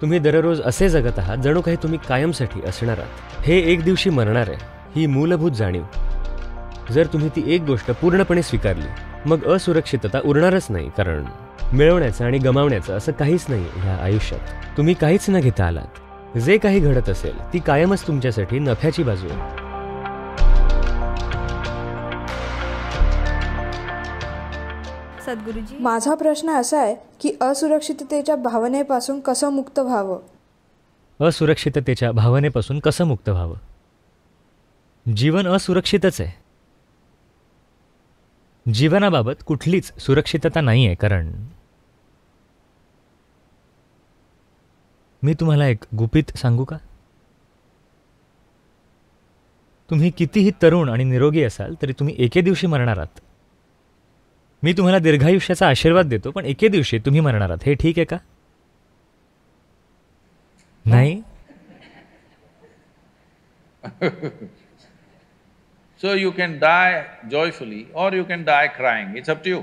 तुम्ही दररोज असे जगत आहात जणू काही तुम्ही कायमसाठी असणार आहात हे एक दिवशी मरणार आहे ही मूलभूत जाणीव जर तुम्ही ती एक गोष्ट पूर्णपणे स्वीकारली मग असुरक्षितता उरणारच नाही कारण मिळवण्याचं आणि गमावण्याचं असं काहीच नाही ह्या आयुष्यात तुम्ही काहीच न घेता आलात जे काही घडत असेल ती कायमच तुमच्यासाठी नफ्याची बाजू आहे सद्गुरुजी माझा प्रश्न असा आहे की असुरक्षिततेच्या भावनेपासून कसं मुक्त व्हावं असुरक्षिततेच्या भावनेपासून कसं मुक्त व्हावं जीवन असुरक्षितच आहे जीवनाबाबत कुठलीच सुरक्षितता नाही आहे कारण मी तुम्हाला एक गुपित सांगू का तुम्ही कितीही तरुण आणि निरोगी असाल तरी तुम्ही एके दिवशी मरणार आहात मी तुम्हाला दीर्घायुष्याचा आशीर्वाद देतो पण एके दिवशी तुम्ही मरणार आहात हे ठीक आहे का नाही so you can die joyfully or you can die crying it's up to you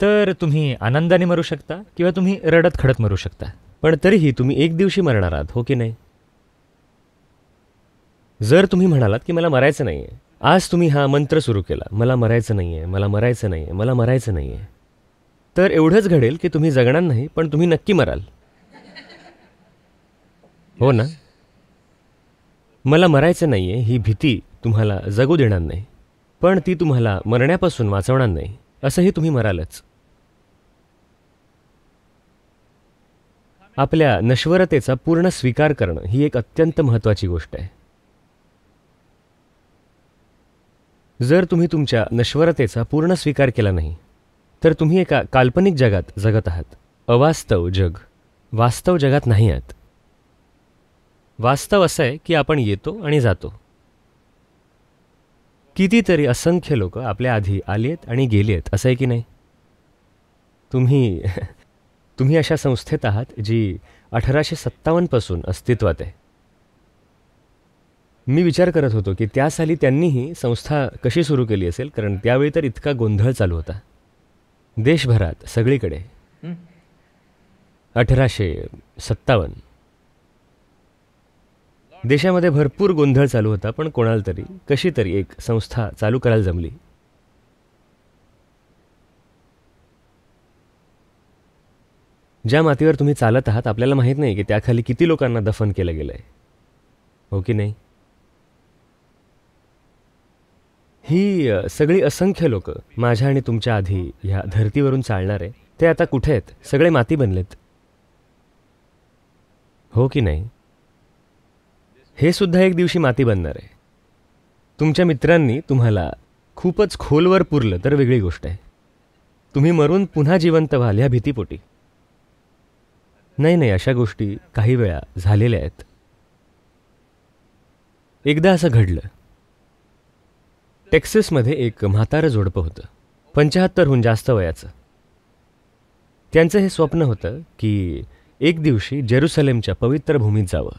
तर तुम्ही आनंदाने मरू शकता किंवा तुम्ही रडत खडत मरू शकता पण तरीही तुम्ही एक दिवशी मरणार आहात हो की नाही जर तुम्ही म्हणालात की मला मरायचं नाही आज तुम्ही हा मंत्र सुरू केला मला मरायचं नाही आहे मला मरायचं नाही आहे मला मरायचं नाही आहे तर एवढंच घडेल की तुम्ही जगणार नाही पण तुम्ही नक्की मराल हो ना मला मरायचं नाही आहे ही भीती तुम्हाला जगू देणार नाही पण ती तुम्हाला मरण्यापासून वाचवणार नाही असंही तुम्ही मरालच आपल्या नश्वरतेचा पूर्ण स्वीकार करणं ही एक अत्यंत महत्त्वाची गोष्ट आहे जर तुम्ही तुमच्या नश्वरतेचा पूर्ण स्वीकार केला नाही तर तुम्ही एका काल्पनिक जगात जगत आहात अवास्तव जग वास्तव जगात नाही आहात वास्तव असं आहे की आपण येतो आणि जातो कितीतरी असंख्य लोक आपल्या आधी आली आहेत आणि गेले आहेत असं आहे की नाही तुम्ही तुम्ही अशा संस्थेत आहात जी अठराशे सत्तावन्नपासून अस्तित्वात आहे मी विचार करत होतो की त्या साली त्यांनीही संस्था कशी सुरू केली असेल कारण त्यावेळी तर इतका गोंधळ चालू होता देशभरात सगळीकडे अठराशे सत्तावन्न देशामध्ये भरपूर गोंधळ चालू होता पण कोणाला तरी कशी तरी एक संस्था चालू करायला जमली ज्या मातीवर तुम्ही चालत आहात आपल्याला माहीत नाही की त्याखाली किती लोकांना दफन केलं गेलं आहे हो की नाही ही सगळी असंख्य लोक माझ्या आणि तुमच्या आधी ह्या धर्तीवरून चालणार आहे ते आता कुठे आहेत सगळे माती बनलेत हो की नाही हे सुद्धा एक दिवशी माती बनणार आहे तुमच्या मित्रांनी तुम्हाला खूपच खोलवर पुरलं तर वेगळी गोष्ट आहे तुम्ही मरून पुन्हा जिवंत व्हाल ह्या भीतीपोटी नाही नाही अशा गोष्टी काही वेळा झालेल्या आहेत एकदा असं घडलं टेक्सिसमध्ये एक म्हातारं जोडपं होतं पंच्याहत्तरहून जास्त वयाचं त्यांचं हे स्वप्न होतं की एक दिवशी जेरुसलेमच्या पवित्र भूमीत जावं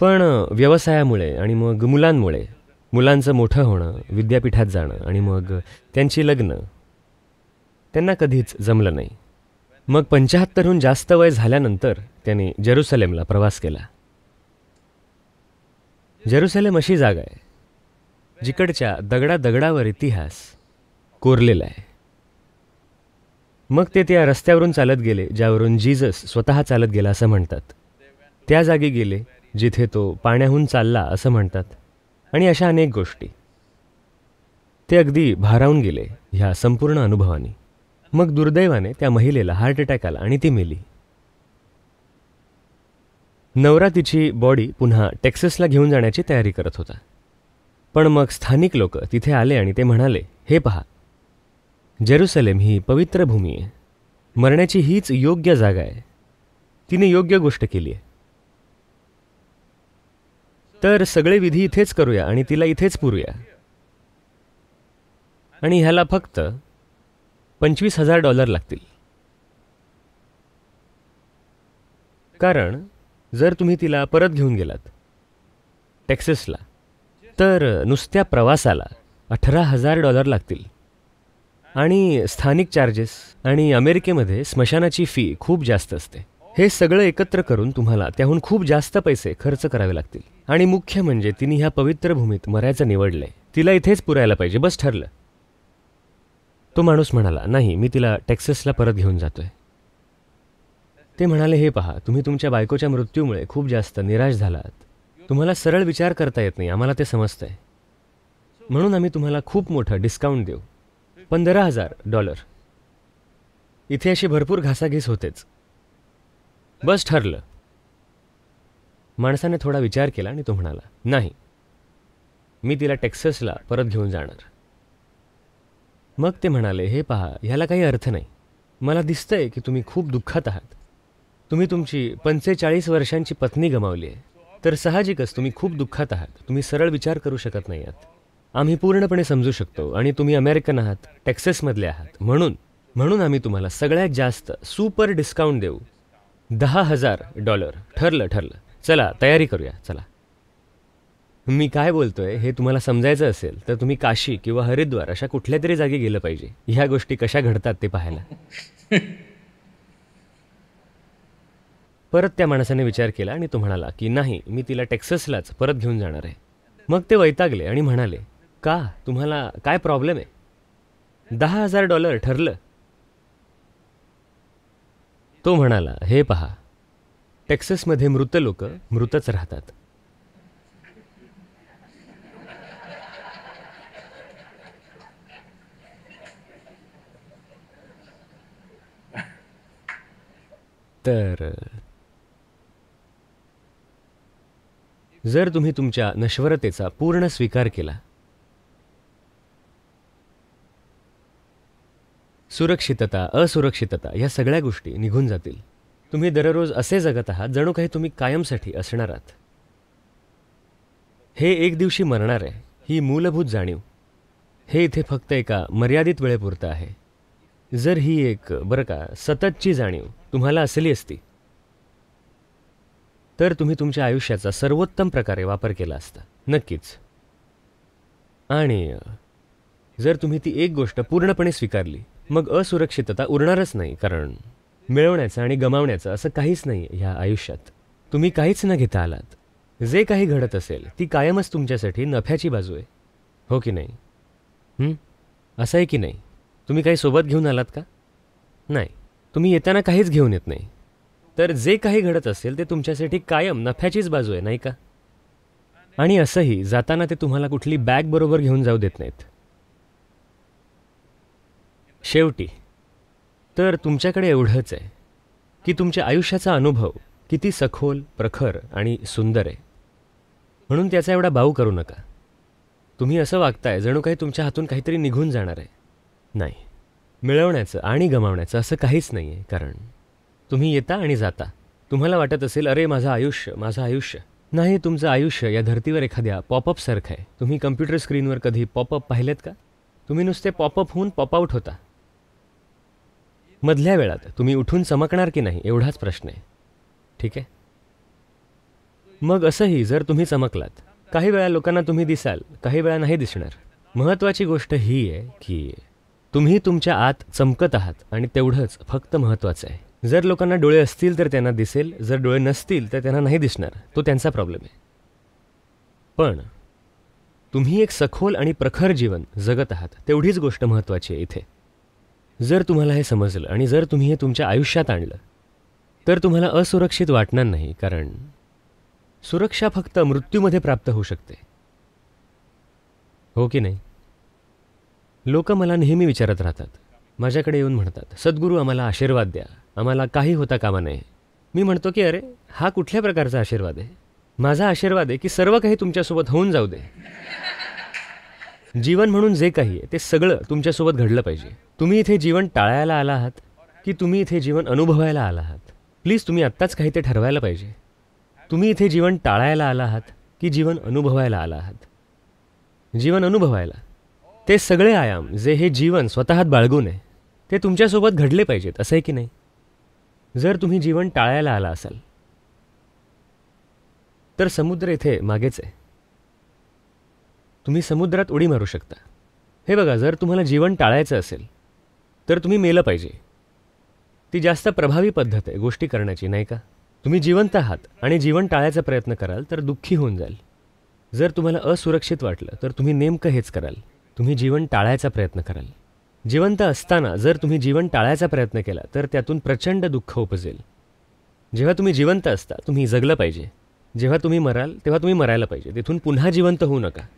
पण व्यवसायामुळे आणि मग मुलांमुळे मुलांचं मोठं होणं विद्यापीठात जाणं आणि मग त्यांची लग्न त्यांना कधीच जमलं नाही मग पंच्याहत्तरहून जास्त वय झाल्यानंतर त्यांनी जेरुसलेमला प्रवास केला जेरुसलेम अशी जागा आहे जिकडच्या दगडा दगडावर इतिहास कोरलेला आहे मग ते त्या रस्त्यावरून चालत गेले ज्यावरून जीजस स्वतः चालत गेला असं म्हणतात त्या जागी गेले जिथे तो पाण्याहून चालला असं म्हणतात आणि अशा अनेक गोष्टी ते अगदी भारावून गेले ह्या संपूर्ण अनुभवाने मग दुर्दैवाने त्या महिलेला हार्ट अटॅक आला आणि ती मेली नवरा तिची बॉडी पुन्हा टेक्सासला घेऊन जाण्याची तयारी करत होता पण मग स्थानिक लोक तिथे आले आणि ते म्हणाले हे पहा जेरुसलेम ही पवित्र भूमी आहे मरण्याची हीच योग्य जागा आहे तिने योग्य गोष्ट केली आहे तर सगळे विधी इथेच करूया आणि तिला इथेच पुरूया आणि ह्याला फक्त पंचवीस हजार डॉलर लागतील कारण जर तुम्ही तिला परत घेऊन गेलात टेक्सेसला तर नुसत्या प्रवासाला अठरा हजार डॉलर लागतील आणि स्थानिक चार्जेस आणि अमेरिकेमध्ये स्मशानाची फी खूप जास्त असते हे सगळं एकत्र करून तुम्हाला त्याहून खूप जास्त पैसे खर्च करावे लागतील आणि मुख्य म्हणजे तिने ह्या पवित्र भूमीत मरायचं निवडलंय तिला इथेच पुरायला पाहिजे बस ठरलं तो माणूस म्हणाला नाही मी तिला टेक्सेसला परत घेऊन जातोय ते म्हणाले हे पहा तुम्ही तुमच्या बायकोच्या मृत्यूमुळे खूप जास्त निराश झालात तुम्हाला सरळ विचार करता येत नाही आम्हाला ते समजतं आहे म्हणून आम्ही तुम्हाला खूप मोठं डिस्काउंट देऊ पंधरा हजार डॉलर इथे अशी भरपूर घासाघीस होतेच बस ठरलं माणसाने थोडा विचार केला आणि तो म्हणाला नाही मी तिला टेक्ससला परत घेऊन जाणार मग ते म्हणाले हे पहा ह्याला काही अर्थ नाही मला दिसतंय की तुम्ही खूप दुःखात आहात तुम्ही तुमची पंचेचाळीस वर्षांची पत्नी गमावली आहे तर साहजिकच तुम्ही खूप दुःखात आहात तुम्ही सरळ विचार करू शकत नाही आहात आम्ही पूर्णपणे समजू शकतो आणि तुम्ही अमेरिकन आहात टेक्सेसमधले आहात म्हणून म्हणून आम्ही तुम्हाला सगळ्यात जास्त सुपर डिस्काउंट देऊ दहा हजार डॉलर ठरलं ठरलं चला तयारी करूया चला मी काय बोलतोय हे तुम्हाला समजायचं असेल तर तुम्ही काशी किंवा हरिद्वार अशा कुठल्या तरी जागी गेलं पाहिजे ह्या गोष्टी कशा घडतात ते पाहायला परत त्या माणसाने विचार केला आणि तो म्हणाला की नाही मी तिला टेक्ससलाच परत घेऊन जाणार आहे मग ते वैतागले आणि म्हणाले का तुम्हाला काय प्रॉब्लेम आहे दहा हजार डॉलर ठरलं तो म्हणाला हे पहा टेक्ससमध्ये मृत लोक मृतच राहतात तर जर तुम्ही तुमच्या नश्वरतेचा पूर्ण स्वीकार केला सुरक्षितता असुरक्षितता या सगळ्या गोष्टी निघून जातील तुम्ही दररोज असे जगत आहात जणू काही तुम्ही कायमसाठी असणार आहात हे एक दिवशी मरणार आहे ही मूलभूत जाणीव हे इथे फक्त एका मर्यादित वेळेपुरतं आहे जर ही एक बरं का सततची जाणीव तुम्हाला असली असती तर तुम्ही तुमच्या आयुष्याचा सर्वोत्तम प्रकारे वापर केला असता नक्कीच आणि जर तुम्ही ती एक गोष्ट पूर्णपणे स्वीकारली मग असुरक्षितता उरणारच नाही कारण मिळवण्याचं आणि गमावण्याचं असं काहीच नाही ह्या आयुष्यात तुम्ही काहीच न घेता आलात जे काही घडत असेल ती कायमच तुमच्यासाठी नफ्याची बाजू आहे हो की नाही असं आहे की नाही तुम्ही काही सोबत घेऊन आलात का नाही तुम्ही येताना काहीच घेऊन येत नाही तर जे काही घडत असेल ते तुमच्यासाठी कायम नफ्याचीच बाजू आहे नाही का आणि असंही जाताना ते तुम्हाला कुठली बॅग बरोबर घेऊन जाऊ देत नाहीत शेवटी तर तुमच्याकडे एवढंच आहे की तुमच्या आयुष्याचा अनुभव किती सखोल प्रखर आणि सुंदर आहे म्हणून त्याचा एवढा भाऊ करू नका तुम्ही असं वागताय जणू काही तुमच्या हातून काहीतरी निघून जाणार आहे नाही मिळवण्याचं आणि गमावण्याचं असं काहीच नाही आहे कारण तुम्ही येता आणि जाता तुम्हाला वाटत असेल अरे माझं आयुष्य माझं आयुष्य नाही तुमचं आयुष्य या धर्तीवर एखाद्या पॉपअप सारखं आहे तुम्ही कम्प्युटर स्क्रीनवर कधी पॉपअप पाहिलेत का तुम्ही नुसते पॉपअप होऊन पॉपआउट होता मधल्या वेळात तुम्ही उठून चमकणार की नाही एवढाच प्रश्न आहे ठीक आहे मग असंही जर तुम्ही चमकलात काही वेळा लोकांना तुम्ही दिसाल काही वेळा नाही दिसणार महत्त्वाची गोष्ट ही आहे की तुम्ही तुमच्या आत चमकत आहात आणि तेवढंच फक्त महत्त्वाचं आहे जर लोकांना डोळे असतील तर त्यांना दिसेल जर डोळे नसतील तर त्यांना नाही दिसणार तो त्यांचा प्रॉब्लेम आहे पण तुम्ही एक सखोल आणि प्रखर जीवन जगत आहात तेवढीच गोष्ट महत्त्वाची आहे इथे जर तुम्हाला हे समजलं आणि जर तुम्ही हे तुमच्या आयुष्यात आणलं तर तुम्हाला असुरक्षित वाटणार नाही कारण सुरक्षा फक्त मृत्यूमध्ये प्राप्त होऊ शकते हो की नाही लोक मला नेहमी विचारत राहतात माझ्याकडे येऊन म्हणतात सद्गुरू आम्हाला आशीर्वाद द्या आम्हाला काही होता कामा नये मी म्हणतो की अरे हा कुठल्या प्रकारचा आशीर्वाद आहे माझा आशीर्वाद आहे की सर्व काही तुमच्यासोबत होऊन जाऊ दे जीवन म्हणून जे काही आहे ते सगळं तुमच्यासोबत घडलं पाहिजे तुम्ही इथे जीवन टाळायला आला आहात की तुम्ही इथे जीवन अनुभवायला आला आहात प्लीज तुम्ही आत्ताच काही ते ठरवायला पाहिजे तुम्ही इथे जीवन टाळायला आला आहात की जीवन अनुभवायला आला आहात जीवन अनुभवायला ते सगळे आयाम जे हे जीवन स्वतःत बाळगून आहे ते तुमच्यासोबत घडले पाहिजेत असं आहे की नाही जर तुम्ही जीवन टाळायला आला असाल तर समुद्र इथे मागेच आहे तुम्ही समुद्रात उडी मारू शकता हे बघा जर तुम्हाला जीवन टाळायचं असेल तर तुम्ही मेलं पाहिजे ती जास्त प्रभावी पद्धत आहे गोष्टी करण्याची नाही का तुम्ही जिवंत आहात आणि जीवन टाळायचा प्रयत्न कराल तर दुःखी होऊन जाईल जर तुम्हाला असुरक्षित वाटलं तर तुम्ही नेमकं हेच कराल तुम्ही जीवन टाळायचा प्रयत्न कराल जिवंत असताना जर तुम्ही जीवन टाळायचा प्रयत्न केला तर त्यातून प्रचंड दुःख उपजेल जेव्हा तुम्ही जिवंत असता तुम्ही जगलं पाहिजे जेव्हा तुम्ही मराल तेव्हा तुम्ही मरायला पाहिजे तिथून पुन्हा जिवंत होऊ नका